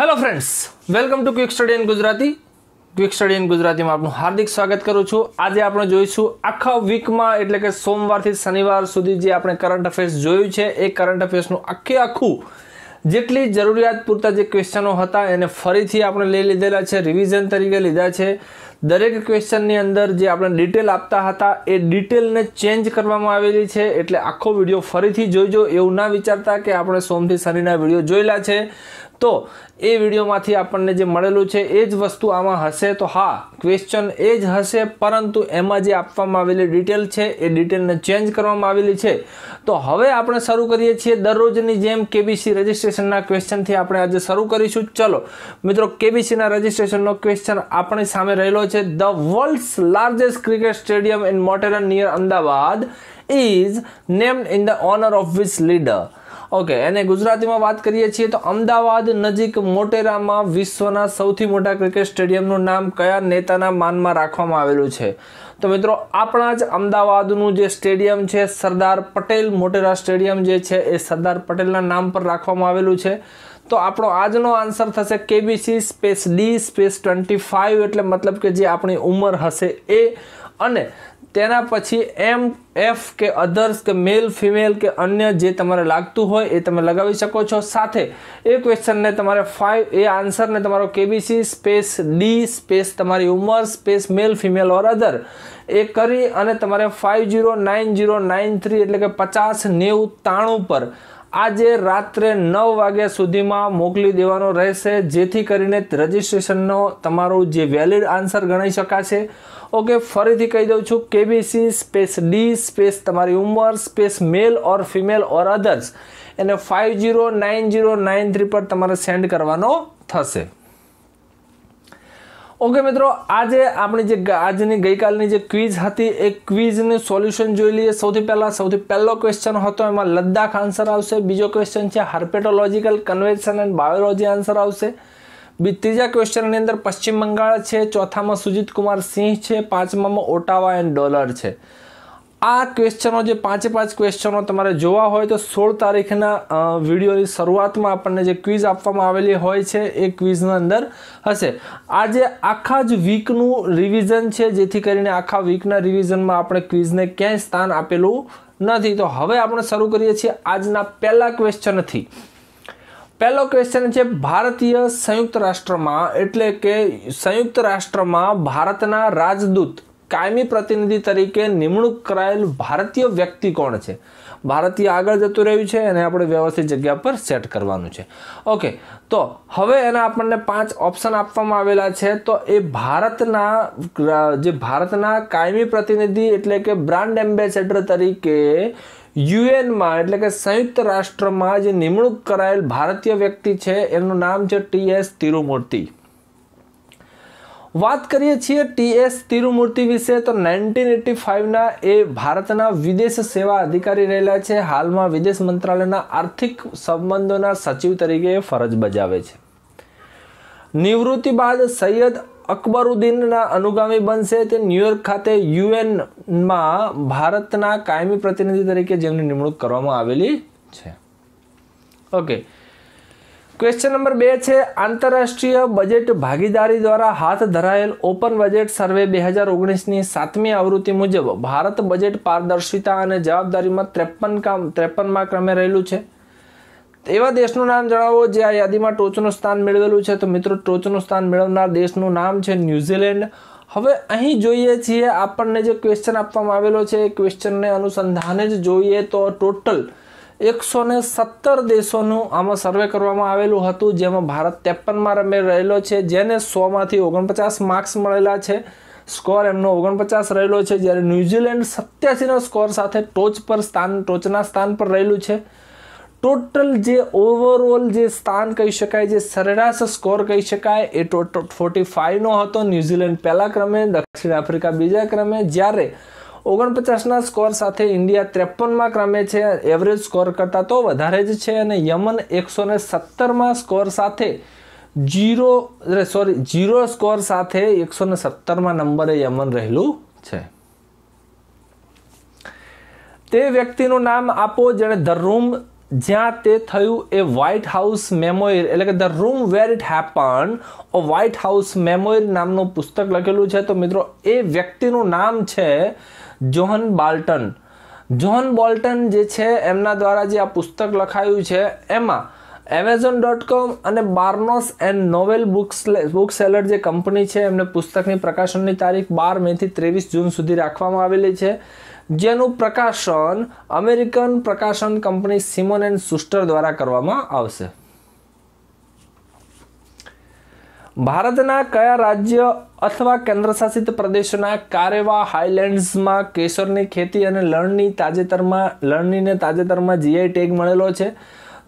hello friends welcome to quick study in Gujarati quick study in ગુજરાતીમાં આપનું હાર્દિક સ્વાગત કરું છું આજે આપણે જોઈશું આખા વીકમાં એટલે કે સોમવારથી શનિવાર સુધી જે આપણે કરંટ અફેર્સ જોયું છે એ કરંટ અફેર્સનું આખે આખું જેટલી જરૂરિયાત પૂરતા જે ક્વેશ્ચનો હતા એને ફરીથી આપણે લઈ લીધેલા છે રિવિઝન તરીકે લીધા છે દરેક ક્વેશ્ચનની અંદર જે આપણે ડિટેલ આપતા હતા એ ડિટેલને ચેન્જ કરવામાં આવેલી છે એટલે આખો વિડીયો ફરીથી જોઈજો એવું ના વિચારતા કે આપણે સોમથી શનિના વિડીયો જોયેલા છે તો એ વિડીયોમાંથી આપણને જે મળેલું છે એ જ વસ્તુ આમાં હશે તો હા ક્વેશ્ચન એ જ હશે પરંતુ એમાં જે આપવામાં આવેલી ડિટેલ છે એ ડિટેલને ચેન્જ કરવામાં આવેલી છે તો હવે આપણે શરૂ કરીએ છીએ દરરોજની જેમ કેબીસી રજિસ્ટ્રેશનના ક્વેશ્ચનથી આપણે આજે શરૂ કરીશું ચલો મિત્રો કેબીસીના રજિસ્ટ્રેશનનો ક્વેશ્ચન આપણી સામે રહેલો છે the world's largest cricket stadium in Motera near Ahmedabad is named in the honour of this leader okay એને ગુજરાતીમાં વાત કરીએ છીએ તો અમદાવાદ નજીક મોટેરામાં વિશ્વના સૌથી મોટા ક્રિકેટ સ્ટેડિયમનું નામ કયા નેતાના માનમાં રાખવામાં આવેલું છે તો મિત્રો આપણા જ અમદાવાદનું જે સ્ટેડિયમ છે સરદાર પટેલ મોટેરા સ્ટેડિયમ જે છે એ સરદાર પટેલના નામ પર રાખવામાં આવેલું છે તો આપણો આજનો આન્સર થશે KBC space D space twenty five એટલે મતલબ કે જે આપણી ઉંમર હશે એ અને તેના પછી એમ એફ કે અધર્સ કે મેલ ફિમેલ કે અન્ય જે તમારે લાગતું હોય એ તમે લગાવી શકો છો સાથે એ ક્વેશ્ચનને તમારે ફાઇવ એ આન્સરને તમારો કેબીસી સ્પેસ ડી સ્પેસ તમારી ઉંમર સ્પેસ મેલ ફિમેલ ઓર અધર એ કરી અને તમારે five zero nine zero nine three એટલે કે પચાસ નેવું તાણું પર આજે રાત્રે નવ વાગ્યા સુધીમાં મોકલી દેવાનો રહેશે જેથી કરીને રજિસ્ટ્રેશનનો તમારું જે વેલિડ આન્સર ગણાઈ શકાશે ઓકે ફરીથી કહી દઉં છું કેબીસી સ્પેસ ડી સ્પેસ તમારી ઉંમર space male or female or others એને five zero nine zero nine three પર તમારે સેન્ડ કરવાનો થશે ઓકે મિત્રો આજે આપણી જે આજની ગઈકાલની જે ક્વિઝ હતી એ ક્વિઝનું સોલ્યુશન જોઈ લઈએ સૌથી પહેલાં સૌથી પહેલો ક્વેશ્ચન હતો એમાં લદ્દાખ આન્સર આવશે બીજો ક્વેશ્ચન છે herpetological convention and biology answer આવશે ત્રીજા ક્વેશ્ચનની અંદર પશ્ચિમ બંગાળ છે ચોથામાં સુજીત કુમાર સિંહ છે પાંચમામાં ઓટાવા એન્ડ ડોલર છે આ ક્વેશ્ચનો જે પાંચે પાંચ ક્વેશ્ચનો તમારે જોવા હોય તો સોળ તારીખના વિડીયોની શરૂઆતમાં આપણને જે ક્વિઝ આપવામાં આવેલી હોય છે એ ક્વિઝના અંદર હશે આજે આખા જ વીકનું રિવિઝન છે જેથી કરીને આખા વીકના રિવિઝનમાં આપણે ક્વિઝને ક્યાંય સ્થાન આપેલું નથી તો હવે આપણે શરૂ કરીએ છીએ આજના પહેલા ક્વેશ્ચનથી પહેલો ક્વેશ્ચન છે ભારતીય સંયુક્ત રાષ્ટ્રમાં એટલે કે સંયુક્ત રાષ્ટ્રમાં ભારતના રાજદૂત કાયમી પ્રતિનિધિ તરીકે નિમણૂક કરાયેલ ભારતીય વ્યક્તિ કોણ છે ભારતીય આગળ જતું રહ્યું છે અને આપણે વ્યવસ્થિત જગ્યા પર સેટ કરવાનું છે ઓકે તો હવે એના આપણને પાંચ ઓપ્શન આપવામાં આવેલા છે તો એ ભારતના જે ભારતના કાયમી પ્રતિનિધિ એટલે કે બ્રાન્ડ એમ્બેસેડર તરીકે યુએનમાં એટલે કે સંયુક્ત રાષ્ટ્રમાં જે નિમણૂક કરાયેલ ભારતીય વ્યક્તિ છે એનું નામ છે ટી એસ તિરુમૂર્તિ વાત કરીએ છીએ ટી એસ તિરુમૂર્તિ વિશે તો નાઇન્ટીન એટી ફાઇવના એ ભારતના વિદેશ સેવા અધિકારી રહેલા છે હાલમાં વિદેશ મંત્રાલયના આર્થિક સંબંધોના સચિવ તરીકે ફરજ બજાવે છે નિવૃત્તિ બાદ સૈયદ અકબરુદ્દીનના અનુગામી બનશે તે ન્યુયોર્ક ખાતે યુએનમાં ભારતના કાયમી પ્રતિનિધિ તરીકે જેમની નિમણૂક કરવામાં આવેલી છે ઓકે ક્વેશ્ચન નંબર બે છે આંતરરાષ્ટ્રીય બજેટ ભાગીદારી દ્વારા હાથ ધરાયેલ ઓપન બજેટ સર્વે બે હજાર ઓગણીસની સાતમી આવૃત્તિ મુજબ ભારત બજેટ પારદર્શિતા અને જવાબદારીમાં ત્રેપન કામ ત્રેપનમાં ક્રમે રહેલું છે એવા દેશનું નામ જણાવો જે આ યાદીમાં ટોચનું સ્થાન મેળવેલું છે તો મિત્રો ટોચનું સ્થાન મેળવનાર દેશનું નામ છે ન્યૂઝીલેન્ડ હવે અહીં જોઈએ છીએ આપણને જે ક્વેશ્ચન આપવામાં આવેલો છે એ ક્વેશ્ચનને અનુસંધાને જ જોઈએ તો ટોટલ એકસો ને સત્તર દેશોનું આમાં સર્વે કરવામાં આવેલું હતું જેમાં ભારત ત્રેપનમાં રમે રહેલો છે જેને સોમાંથી ઓગણપચાસ માર્ક્સ મળેલા છે સ્કોર એમનો ઓગણપચાસ રહેલો છે જ્યારે ન્યૂઝીલેન્ડ સત્યાસીનો સ્કોર સાથે ટોચ પર સ્થાન ટોચના સ્થાન પર રહેલું છે ટોટલ જે ઓવરઓલ જે સ્થાન કહી શકાય જે સરેરાશ સ્કોર કહી શકાય એ ટોટલ ફોર્ટી ફાઇવનો હતો ન્યૂઝીલેન્ડ પહેલા ક્રમે દક્ષિણ આફ્રિકા બીજા ક્રમે જ્યારે ઓગણપચાસના સ્કોર સાથે ઇન્ડિયા ત્રેપનમાં ક્રમે છે એવરેજ સ્કોર કરતાં તો વધારે જ છે અને યમન એકસો ને સત્તરમાં સ્કોર સાથે જીરો સોરી જીરો સ્કોર સાથે એકસો ને સત્તરમાં નંબરે યમન રહેલું છે તે વ્યક્તિનું નામ આપો જેણે ધ રૂમ જ્યાં તે થયું એ વ્હાઇટ હાઉસ મેમોયર એટલે કે the room where it happen ઓ વ્હાઇટ હાઉસ મેમોયર નામનું પુસ્તક લખેલું છે તો મિત્રો એ વ્યક્તિનું નામ છે જોહન બાલ્ટન જોહન બોલ્ટન જે છે એમના દ્વારા જે આ પુસ્તક લખાયું છે એમાં એમેઝોન ડોટ કોમ અને Barnes and Noble books book seller જે કંપની છે એમને પુસ્તકની પ્રકાશનની તારીખ બાર મેથી ત્રેવીસ જૂન સુધી રાખવામાં આવેલી છે જેનું પ્રકાશન અમેરિકન પ્રકાશન કંપની સિમોન એન્ડ સુસ્ટર દ્વારા કરવામાં આવશે ભારતના કયા રાજ્ય અથવા કેન્દ્રશાસિત પ્રદેશોના કારેવા હાઇલેન્ડ્સમાં કેસરની ખેતી અને લણની તાજેતરમાં લણનીને તાજેતરમાં જીઆઈ ટેગ મળેલો છે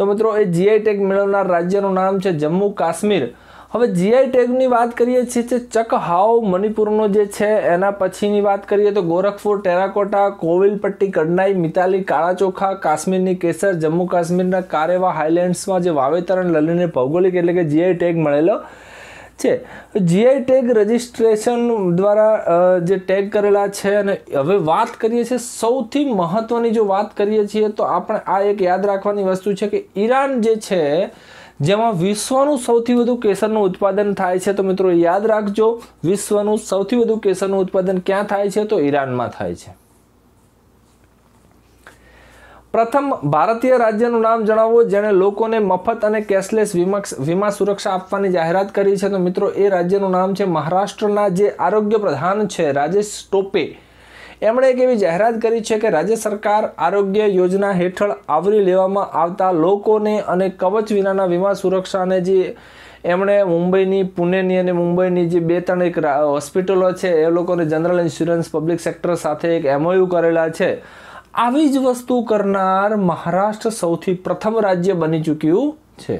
તો મિત્રો એ જીઆઈ ટેગ મેળવનાર રાજ્યનું નામ છે જમ્મુ કાશ્મીર હવે જીઆઈ ટેગની વાત કરીએ છીએ ચક ચકહાઉ મણિપુરનો જે છે એના પછીની વાત કરીએ તો ગોરખપુર ટેરાકોટા કોવિલપટ્ટી કડનાઈ મિતાલી કાળા ચોખા કાશ્મીરની કેસર જમ્મુ કાશ્મીરના કારેવા હાઇલેન્ડ્સમાં જે વાવેતર અને લલનને ભૌગોલિક એટલે કે જીઆઈ ટેગ મળેલો છે જીઆઈ ટેગ રજિસ્ટ્રેશન દ્વારા જે ટેગ કરેલા છે અને હવે વાત કરીએ છીએ સૌથી મહત્ત્વની જો વાત કરીએ છીએ તો આપણે આ એક યાદ રાખવાની વસ્તુ છે કે ઈરાન જે છે જેમાં વિશ્વનું સૌથી વધુ કેસરનું ઉત્પાદન થાય છે તો મિત્રો યાદ રાખજો વિશ્વનું સૌથી વધુ કેસરનું ઉત્પાદન ક્યાં થાય છે તો ઈરાનમાં થાય છે પ્રથમ ભારતીય રાજ્યનું નામ જણાવવું જેણે લોકોને મફત અને કેશલેસ વીમક્ષ વીમા સુરક્ષા આપવાની જાહેરાત કરી છે તો મિત્રો એ રાજ્યનું નામ છે મહારાષ્ટ્રના જે આરોગ્ય પ્રધાન છે રાજેશ ટોપે એમણે એક એવી જાહેરાત કરી છે કે રાજ્ય સરકાર આરોગ્ય યોજના હેઠળ આવરી લેવામાં આવતા લોકોને અને કવચ વિનાના વીમા સુરક્ષાને જે એમણે મુંબઈની પુણેની અને મુંબઈની જે બે ત્રણ એક હોસ્પિટલો છે એ લોકોને જનરલ ઇન્સ્યોરન્સ પબ્લિક સેક્ટર સાથે એક એમઓયુ કરેલા છે આવી જ વસ્તુ કરનાર મહારાષ્ટ્ર સૌથી પ્રથમ રાજ્ય બની ચૂક્યું છે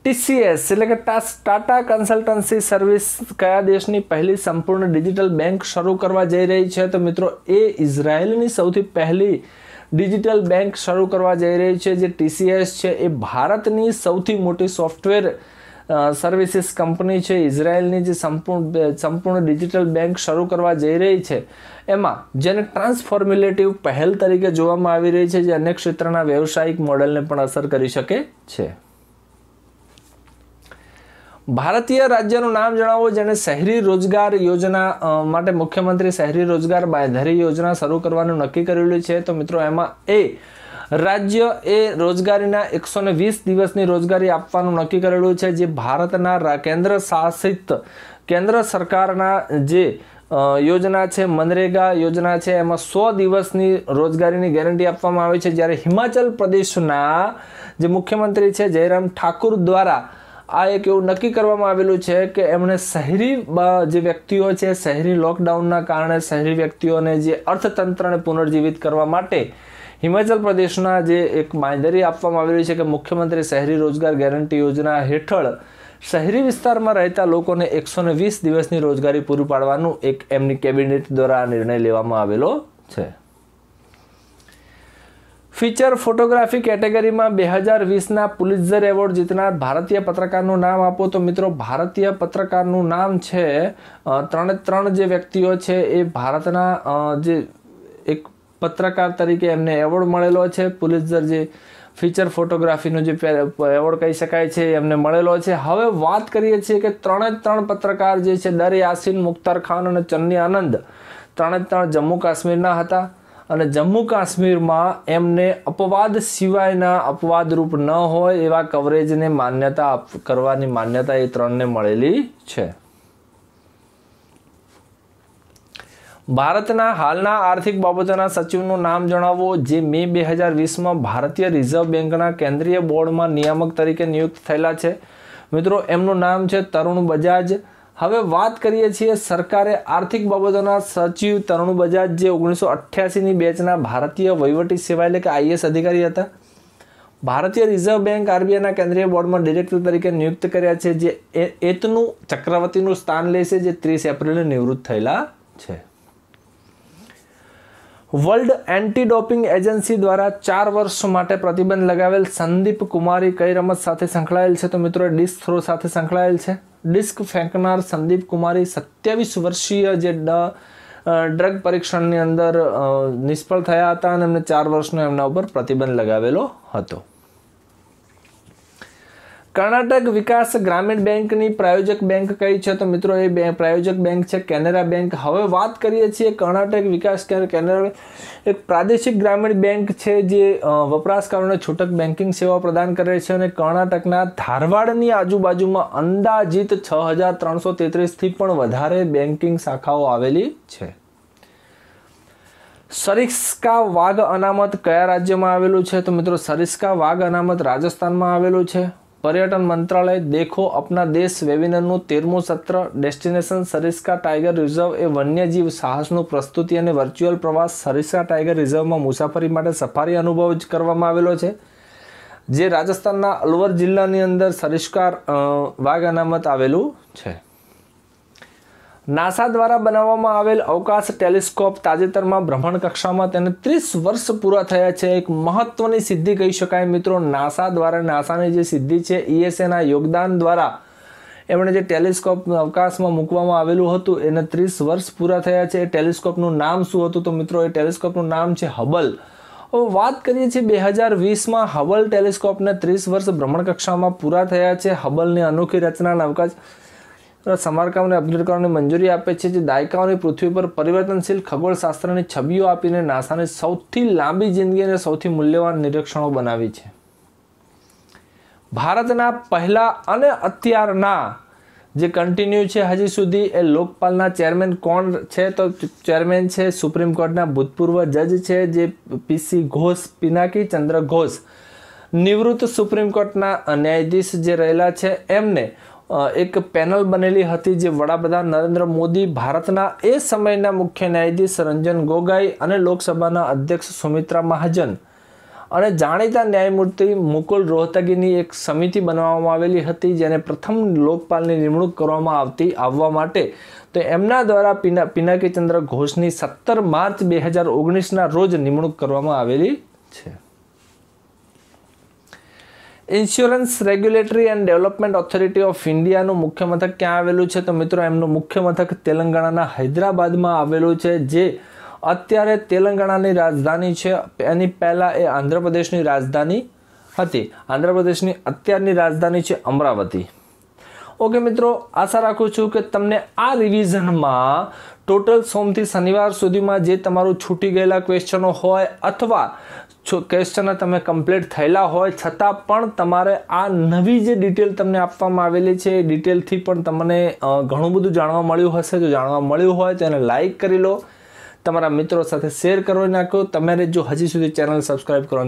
ટીસીએસ એટલે કે ટાટા કન્સલ્ટન્સી સર્વિસ કયા દેશની પહેલી સંપૂર્ણ ડિજિટલ બેંક શરૂ કરવા જઈ રહી છે તો મિત્રો એ ઇઝરાયલની સૌથી પહેલી ડિજિટલ બેંક શરૂ કરવા જઈ રહી છે જે ટીસીએસ છે એ ભારતની સૌથી મોટી સોફ્ટવેર સર્વિસીસ કંપની છે ઇઝરાયલની જે સંપૂર્ણ સંપૂર્ણ ડિજિટલ બેંક શરૂ કરવા જઈ રહી છે એમાં જેને ટ્રાન્સફોર્મ્યુલેટિવ પહેલ તરીકે જોવામાં આવી રહી છે જે અનેક ક્ષેત્રના વ્યવસાયિક મોડેલને પણ અસર કરી શકે છે ભારતીય રાજ્યનું નામ જણાવો જેણે શહેરી રોજગાર યોજના માટે મુખ્યમંત્રી શહેરી રોજગાર બાંધારી યોજના શરૂ કરવાનું નક્કી કરેલું છે તો મિત્રો એમાં એ રાજ્ય એ રોજગારીના એકસો વીસ દિવસની રોજગારી આપવાનું નક્કી કરેલું છે જે ભારતના કેન્દ્ર શાસિત કેન્દ્ર સરકારના જે યોજના છે મનરેગા યોજના છે એમાં સો દિવસની રોજગારીની ગેરંટી આપવામાં આવી છે જ્યારે હિમાચલ પ્રદેશના જે મુખ્યમંત્રી છે જયરામ ઠાકુર દ્વારા આ એક એવું નક્કી કરવામાં આવેલું છે કે એમણે શહેરી જે વ્યક્તિઓ છે શહેરી લોકડાઉનના કારણે શહેરી વ્યક્તિઓને જે અર્થતંત્રને પુનર્જીવિત કરવા માટે હિમાચલ પ્રદેશના જે એક બાંયધરી આપવામાં આવી રહી છે કે મુખ્યમંત્રી શહેરી રોજગાર ગેરંટી યોજના હેઠળ શહેરી વિસ્તારમાં રહેતા લોકોને એકસો વીસ દિવસની રોજગારી પૂરી પાડવાનું એક એમની કેબિનેટ દ્વારા નિર્ણય લેવામાં આવેલો છે ફીચર ફોટોગ્રાફી કેટેગરીમાં બે હજાર વીસના પુલિઝર એવોર્ડ જીતનાર ભારતીય પત્રકારનું નામ આપો તો મિત્રો ભારતીય પત્રકારનું નામ છે ત્રણે ત્રણ જે વ્યક્તિઓ છે એ ભારતના જે એક પત્રકાર તરીકે એમને એવોર્ડ મળેલો છે પુલિઝર જે ફીચર ફોટોગ્રાફીનો જે એવોર્ડ કહી શકાય છે એમને મળેલો છે હવે વાત કરીએ છીએ કે ત્રણે ત્રણ પત્રકાર જે છે દર યાસીન મુખ્તાર ખાન અને ચન્ની આનંદ ત્રણે ત્રણ જમ્મુ કાશ્મીરના હતા અને જમ્મુ કાશ્મીરમાં એમને અપવાદ સિવાયના અપવાદરૂપ ન હોય એવા કવરેજને માન્યતા કરવાની માન્યતા એ ત્રણને મળેલી છે ભારતના હાલના આર્થિક બાબતોના સચિવનું નામ જણાવો જે મે બે હજાર વીસમાં ભારતીય રિઝર્વ બેંકના કેન્દ્રીય બોર્ડમાં નિયામક તરીકે નિયુક્ત થયેલા છે મિત્રો એમનું નામ છે તરુણ બજાજ હવે વાત કરીએ છીએ સરકારે આર્થિક બાબતોના સચિવ તરુણ બજાજ જે ઓગણીસો અઠ્યાસીની બેચના ભારતીય વહીવટી સેવા એટલે કે આઈએસ અધિકારી હતા ભારતીય રિઝર્વ બેંક આરબીઆઈના કેન્દ્રીય બોર્ડમાં ડિરેક્ટર તરીકે નિયુક્ત કર્યા છે જે એતનું ચક્રવર્તીનું સ્થાન લેશે જે ત્રીસ એપ્રિલે નિવૃત્ત થયેલા છે વર્લ્ડ એન્ટી ડોપિંગ એજન્સી દ્વારા ચાર વર્ષ માટે પ્રતિબંધ લગાવેલ સંદીપ કુમારી કઈ રમત સાથે સંકળાયેલ છે તો મિત્રો ડિસ્ક થ્રો સાથે સંકળાયેલ છે ડિસ્ક ફેંકનાર સંદીપ કુમારી સત્યાવીસ વર્ષીય જે ડ્રગ પરીક્ષણની અંદર નિષ્ફળ થયા હતા અને એમને ચાર વર્ષનો એમના ઉપર પ્રતિબંધ લગાવેલો હતો કર્ણાટક વિકાસ ગ્રામીણ બેંકની પ્રાયોજક બેંક કઈ છે તો મિત્રો એ બે પ્રાયોજક બેંક છે કેનેરા બેંક હવે વાત કરીએ છીએ કર્ણાટક વિકાસ કેનેરા એક પ્રાદેશિક ગ્રામીણ બેંક છે જે વપરાશકારોને છૂટક બેન્કિંગ સેવા પ્રદાન કરે છે અને કર્ણાટકના ધારવાડની આજુબાજુમાં અંદાજિત છ હજાર ત્રણસો તેત્રીસથી પણ વધારે બેન્કિંગ શાખાઓ આવેલી છે સરિસ્કા વાઘ અનામત કયા રાજ્યમાં આવેલું છે તો મિત્રો સરિસ્કા વાઘ અનામત રાજસ્થાનમાં આવેલું છે પર્યટન મંત્રાલય દેખો અપના દેશ વેબિનારનું તેરમું સત્ર ડેસ્ટિનેશન સરિસ્કા ટાઈગર રિઝર્વ એ વન્યજીવ સાહસનું પ્રસ્તુતિ અને વર્ચ્યુઅલ પ્રવાસ સરિસ્કા ટાઈગર રિઝર્વમાં મુસાફરી માટે સફારી અનુભવ જ કરવામાં આવેલો છે જે રાજસ્થાનના અલવર જિલ્લાની અંદર સરિસ્કાર વાઘ અનામત આવેલું છે નાસા દ્વારા બનાવવામાં આવેલ અવકાશ ટેલિસ્કોપ તાજેતરમાં ભ્રમણ કક્ષામાં તેને ત્રીસ વર્ષ પૂરા થયા છે એક મહત્વની સિદ્ધિ કહી શકાય મિત્રો નાસા દ્વારા નાસાની જે સિદ્ધિ છે ઈએસએના યોગદાન દ્વારા એમણે જે ટેલિસ્કોપ અવકાશમાં મૂકવામાં આવેલું હતું એને ત્રીસ વર્ષ પૂરા થયા છે એ ટેલિસ્કોપનું નામ શું હતું તો મિત્રો એ ટેલિસ્કોપનું નામ છે હબલ હવે વાત કરીએ છીએ બે હજાર વીસમાં હબલ ટેલિસ્કોપને ત્રીસ વર્ષ ભ્રમણકક્ષામાં પૂરા થયા છે હબલની અનોખી રચના અવકાશ સમારકામને અપડેટ કરવાની મંજૂરી આપે છે જે દાયકાઓની પૃથ્વી પર પરિવર્તનશીલ ખગોળશાસ્ત્રની છબીઓ આપીને નાસાને સૌથી લાંબી જિંદગી અને સૌથી મૂલ્યવાન નિરીક્ષણો બનાવી છે ભારતના પહેલા અને અત્યારના જે કન્ટિન્યુ છે હજી સુધી એ લોકપાલના ચેરમેન કોણ છે તો ચેરમેન છે સુપ્રીમ કોર્ટના ભૂતપૂર્વ જજ છે જે પીસી ઘોષ પિનાકી ચંદ્ર ઘોષ નિવૃત્ત સુપ્રીમ કોર્ટના ન્યાયાધીશ જે રહેલા છે એમને એક પેનલ બનેલી હતી જે વડાપ્રધાન નરેન્દ્ર મોદી ભારતના એ સમયના મુખ્ય ન્યાયાધીશ રંજન ગોગાઈ અને લોકસભાના અધ્યક્ષ સુમિત્રા મહાજન અને જાણીતા ન્યાયમૂર્તિ મુકુલ રોહતગીની એક સમિતિ બનાવવામાં આવેલી હતી જેને પ્રથમ લોકપાલની નિમણૂક કરવામાં આવતી આવવા માટે તો એમના દ્વારા પિના ચંદ્ર ઘોષની સત્તર માર્ચ બે હજાર ઓગણીસના રોજ નિમણૂક કરવામાં આવેલી છે insurance regulatory and development authority of ઇન્ડિયાનું મુખ્ય મથક ક્યાં આવેલું છે તો મિત્રો એમનું મુખ્ય મથક તેલંગાણાના હૈદરાબાદમાં આવેલું છે જે અત્યારે તેલંગાણાની રાજધાની છે એની પહેલાં એ આંધ્રપ્રદેશની રાજધાની હતી આંધ્રપ્રદેશની અત્યારની રાજધાની છે અમરાવતી ઓકે મિત્રો આશા રાખું છું કે તમને આ રિવિઝનમાં ટોટલ સોમથી શનિવાર સુધીમાં જે તમારું છૂટી ગયેલા ક્વેશ્ચનો હોય અથવા છો ક્વેશ્ચન તમે કમ્પ્લીટ થયેલા હોય છતાં પણ તમારે આ નવી જે ડિટેલ તમને આપવામાં આવેલી છે એ ડિટેલથી પણ તમને ઘણું બધું જાણવા મળ્યું હશે જો જાણવા મળ્યું હોય તો એને લાઇક કરી લો તમારા મિત્રો સાથે શેર કરી નાખો તમારે જો હજી સુધી ચેનલ સબસ્ક્રાઈબ કરવાની